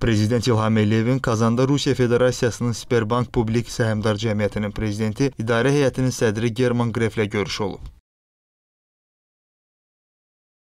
Prezident İlham Əliyevin Kazanda Rusiya Federasiyasının Sberbank Publik Səhmdar Cəmiyyətinin prezidenti, idarə heyətinin sədri German Qreflə görüşü olub.